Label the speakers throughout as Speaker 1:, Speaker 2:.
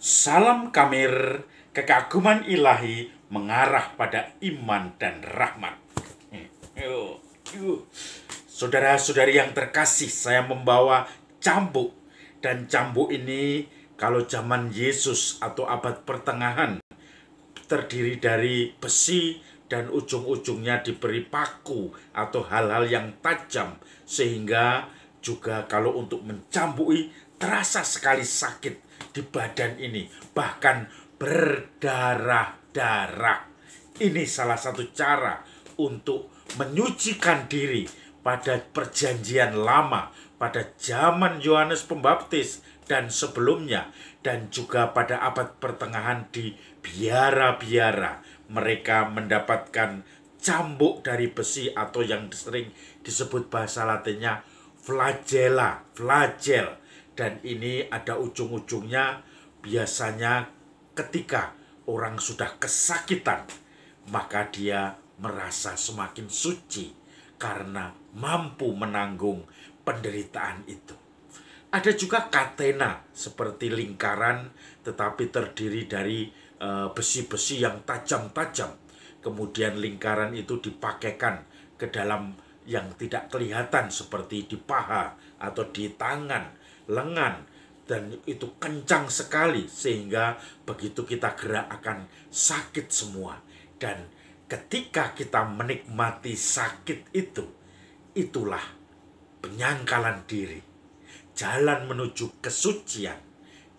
Speaker 1: Salam kamir, kekaguman ilahi mengarah pada iman dan rahmat. Eh, Saudara-saudari yang terkasih, saya membawa cambuk. Dan cambuk ini kalau zaman Yesus atau abad pertengahan terdiri dari besi dan ujung-ujungnya diberi paku atau hal-hal yang tajam sehingga juga kalau untuk mencambui terasa sekali sakit di badan ini, bahkan berdarah-darah. Ini salah satu cara untuk menyucikan diri pada perjanjian lama, pada zaman Yohanes Pembaptis dan sebelumnya, dan juga pada abad pertengahan di biara-biara. Mereka mendapatkan cambuk dari besi atau yang sering disebut bahasa latinnya flagella, flagel dan ini ada ujung-ujungnya biasanya ketika orang sudah kesakitan maka dia merasa semakin suci karena mampu menanggung penderitaan itu. Ada juga katena seperti lingkaran tetapi terdiri dari eh, besi-besi yang tajam-tajam. Kemudian lingkaran itu dipakaikan ke dalam yang tidak kelihatan seperti di paha atau di tangan, lengan, dan itu kencang sekali sehingga begitu kita gerak akan sakit semua. Dan ketika kita menikmati sakit itu, itulah penyangkalan diri. Jalan menuju kesucian,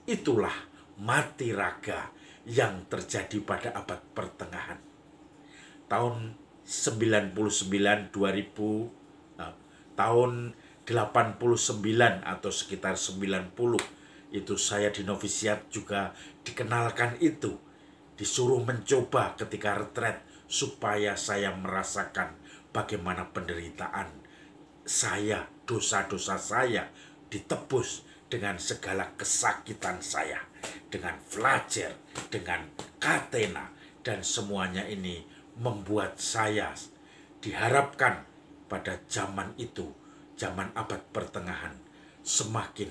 Speaker 1: itulah mati raga yang terjadi pada abad pertengahan. Tahun 99 2000 eh, tahun 89 atau sekitar 90 itu saya di novisiat juga dikenalkan itu disuruh mencoba ketika retret supaya saya merasakan bagaimana penderitaan saya dosa-dosa saya ditebus dengan segala kesakitan saya dengan flajer dengan katena dan semuanya ini membuat saya diharapkan pada zaman itu zaman abad pertengahan semakin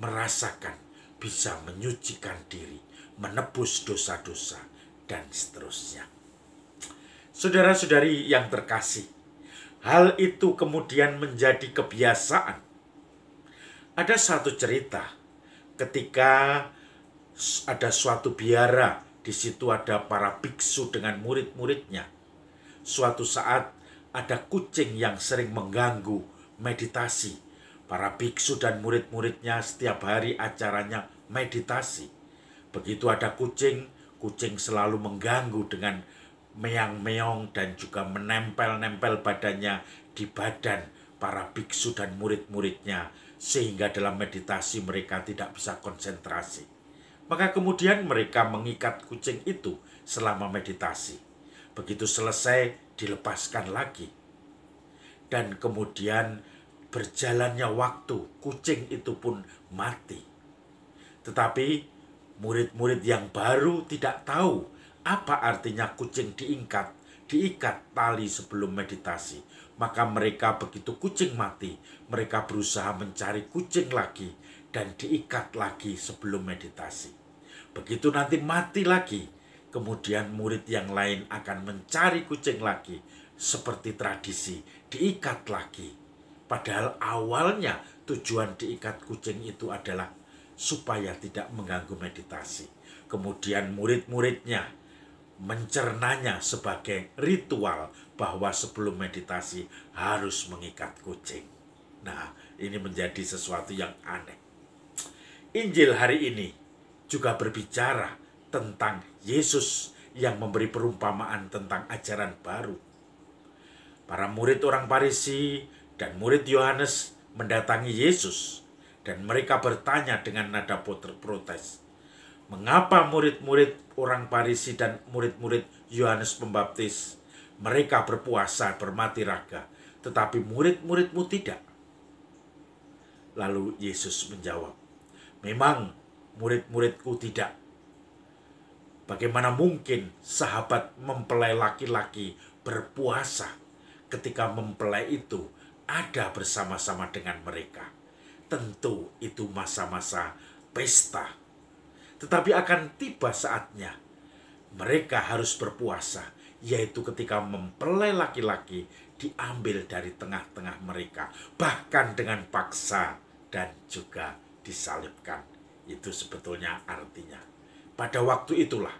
Speaker 1: merasakan bisa menyucikan diri, menebus dosa-dosa, dan seterusnya. Saudara-saudari yang terkasih, hal itu kemudian menjadi kebiasaan. Ada satu cerita ketika ada suatu biara, di situ ada para biksu dengan murid-muridnya. Suatu saat ada kucing yang sering mengganggu meditasi. Para biksu dan murid-muridnya setiap hari acaranya meditasi. Begitu ada kucing, kucing selalu mengganggu dengan meong meong dan juga menempel-nempel badannya di badan para biksu dan murid-muridnya sehingga dalam meditasi mereka tidak bisa konsentrasi. Maka kemudian mereka mengikat kucing itu selama meditasi. Begitu selesai, dilepaskan lagi dan kemudian berjalannya waktu kucing itu pun mati. Tetapi murid-murid yang baru tidak tahu apa artinya kucing diingkat, diikat tali sebelum meditasi. Maka mereka begitu kucing mati, mereka berusaha mencari kucing lagi dan diikat lagi sebelum meditasi. Begitu nanti mati lagi, kemudian murid yang lain akan mencari kucing lagi seperti tradisi, diikat lagi. Padahal awalnya tujuan diikat kucing itu adalah supaya tidak mengganggu meditasi. Kemudian murid-muridnya mencernanya sebagai ritual bahwa sebelum meditasi harus mengikat kucing. Nah, ini menjadi sesuatu yang aneh. Injil hari ini juga berbicara tentang Yesus yang memberi perumpamaan tentang ajaran baru Para murid orang Parisi dan murid Yohanes mendatangi Yesus dan mereka bertanya dengan nada protes. Mengapa murid-murid orang Parisi dan murid-murid Yohanes Pembaptis mereka berpuasa bermati raga, tetapi murid-muridmu tidak? Lalu Yesus menjawab, "Memang murid-muridku tidak. Bagaimana mungkin sahabat mempelai laki-laki berpuasa ketika mempelai itu ada bersama-sama dengan mereka. Tentu itu masa-masa pesta. Tetapi akan tiba saatnya mereka harus berpuasa, yaitu ketika mempelai laki-laki diambil dari tengah-tengah mereka, bahkan dengan paksa dan juga disalibkan. Itu sebetulnya artinya. Pada waktu itulah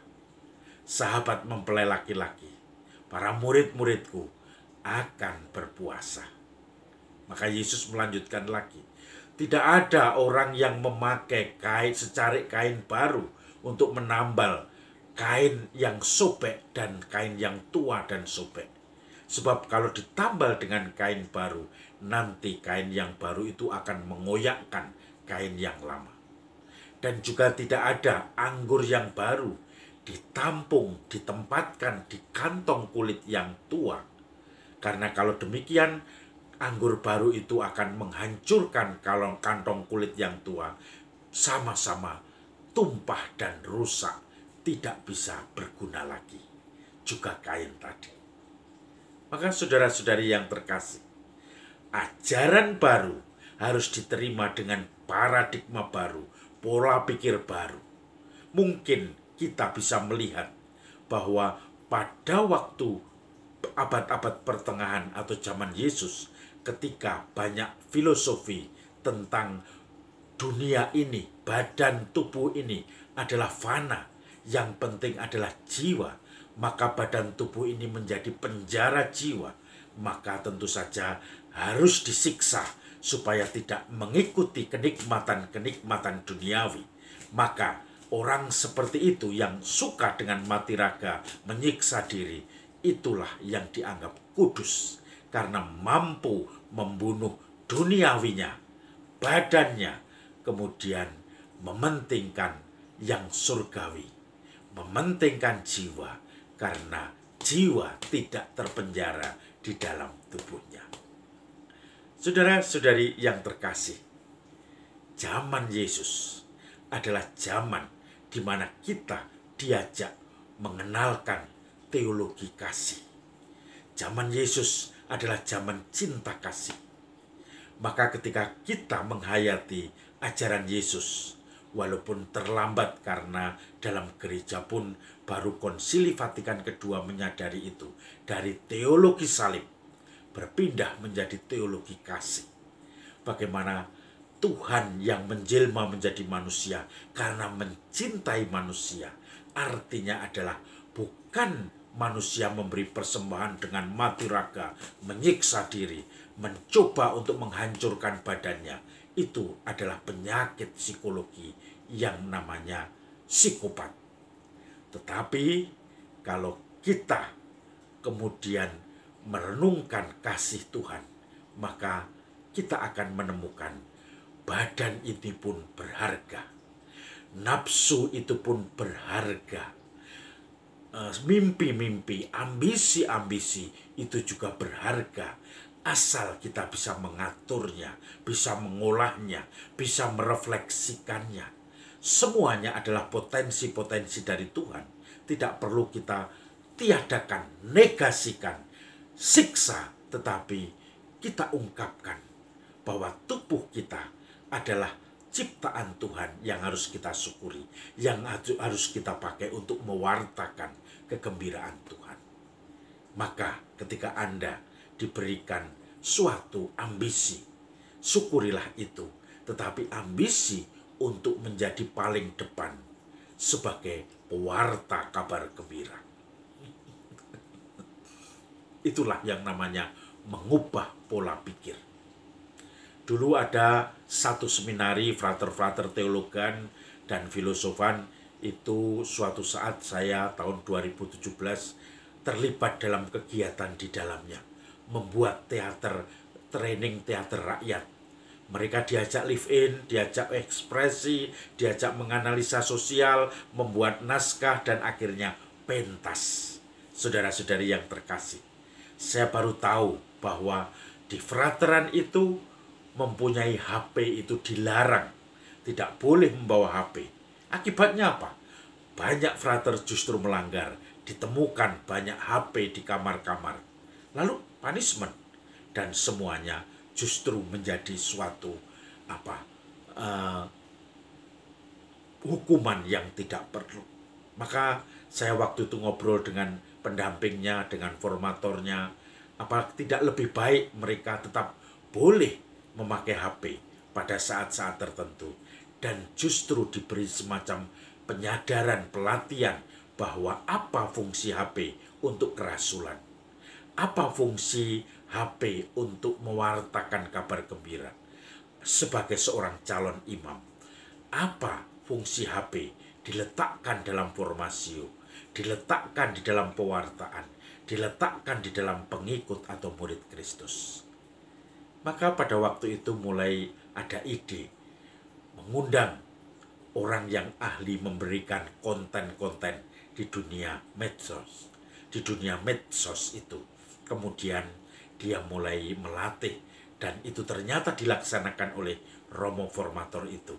Speaker 1: sahabat mempelai laki-laki, para murid-muridku akan berpuasa. Maka Yesus melanjutkan lagi. Tidak ada orang yang memakai kain secarik kain baru untuk menambal kain yang sobek dan kain yang tua dan sobek. Sebab kalau ditambal dengan kain baru, nanti kain yang baru itu akan mengoyakkan kain yang lama. Dan juga tidak ada anggur yang baru ditampung, ditempatkan di kantong kulit yang tua karena kalau demikian, anggur baru itu akan menghancurkan kalau kantong kulit yang tua. Sama-sama tumpah dan rusak, tidak bisa berguna lagi. Juga kain tadi. Maka saudara-saudari yang terkasih, ajaran baru harus diterima dengan paradigma baru, pola pikir baru. Mungkin kita bisa melihat bahwa pada waktu abad-abad pertengahan atau zaman Yesus ketika banyak filosofi tentang dunia ini, badan tubuh ini adalah fana, yang penting adalah jiwa, maka badan tubuh ini menjadi penjara jiwa, maka tentu saja harus disiksa supaya tidak mengikuti kenikmatan-kenikmatan duniawi. Maka orang seperti itu yang suka dengan mati raga menyiksa diri, itulah yang dianggap kudus karena mampu membunuh duniawinya, badannya, kemudian mementingkan yang surgawi, mementingkan jiwa karena jiwa tidak terpenjara di dalam tubuhnya. Saudara-saudari yang terkasih, zaman Yesus adalah zaman di mana kita diajak mengenalkan teologi kasih. Zaman Yesus adalah zaman cinta kasih. Maka ketika kita menghayati ajaran Yesus, walaupun terlambat karena dalam gereja pun baru konsili Vatikan kedua menyadari itu dari teologi salib berpindah menjadi teologi kasih. Bagaimana Tuhan yang menjelma menjadi manusia karena mencintai manusia artinya adalah bukan manusia memberi persembahan dengan mati raga, menyiksa diri, mencoba untuk menghancurkan badannya. Itu adalah penyakit psikologi yang namanya psikopat. Tetapi kalau kita kemudian merenungkan kasih Tuhan, maka kita akan menemukan badan itu pun berharga. Nafsu itu pun berharga Eh, mimpi-mimpi, ambisi-ambisi itu juga berharga asal kita bisa mengaturnya, bisa mengolahnya, bisa merefleksikannya. Semuanya adalah potensi-potensi dari Tuhan. Tidak perlu kita tiadakan, negasikan, siksa, tetapi kita ungkapkan bahwa tubuh kita adalah ciptaan Tuhan yang harus kita syukuri, yang harus kita pakai untuk mewartakan kegembiraan Tuhan. Maka ketika Anda diberikan suatu ambisi, syukurilah itu, tetapi ambisi untuk menjadi paling depan sebagai pewarta kabar gembira. Itulah yang namanya mengubah pola pikir Dulu ada satu seminari frater-frater teologan dan filosofan itu suatu saat saya tahun 2017 terlibat dalam kegiatan di dalamnya. Membuat teater, training teater rakyat. Mereka diajak live-in, diajak ekspresi, diajak menganalisa sosial, membuat naskah, dan akhirnya pentas. Saudara-saudari yang terkasih, saya baru tahu bahwa di frateran itu mempunyai HP itu dilarang. Tidak boleh membawa HP. Akibatnya apa? Banyak frater justru melanggar. Ditemukan banyak HP di kamar-kamar. Lalu punishment. Dan semuanya justru menjadi suatu apa uh, hukuman yang tidak perlu. Maka saya waktu itu ngobrol dengan pendampingnya, dengan formatornya, apa tidak lebih baik mereka tetap boleh memakai HP pada saat-saat tertentu dan justru diberi semacam penyadaran pelatihan bahwa apa fungsi HP untuk kerasulan. Apa fungsi HP untuk mewartakan kabar gembira sebagai seorang calon imam? Apa fungsi HP diletakkan dalam formasio, diletakkan di dalam pewartaan, diletakkan di dalam pengikut atau murid Kristus? Maka pada waktu itu mulai ada ide mengundang orang yang ahli memberikan konten-konten di dunia medsos. Di dunia medsos itu. Kemudian dia mulai melatih dan itu ternyata dilaksanakan oleh Romo Formator itu.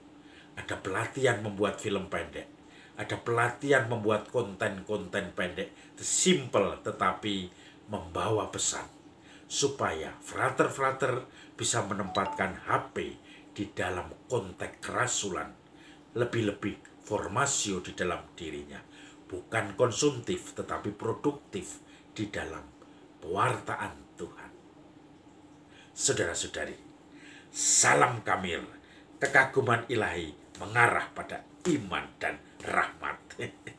Speaker 1: Ada pelatihan membuat film pendek ada pelatihan membuat konten-konten pendek, simple tetapi membawa pesan supaya frater-frater bisa menempatkan HP di dalam konteks kerasulan, lebih-lebih formasio di dalam dirinya, bukan konsumtif tetapi produktif di dalam pewartaan Tuhan. Saudara-saudari, salam kamil, kekaguman ilahi mengarah pada iman dan rahmat.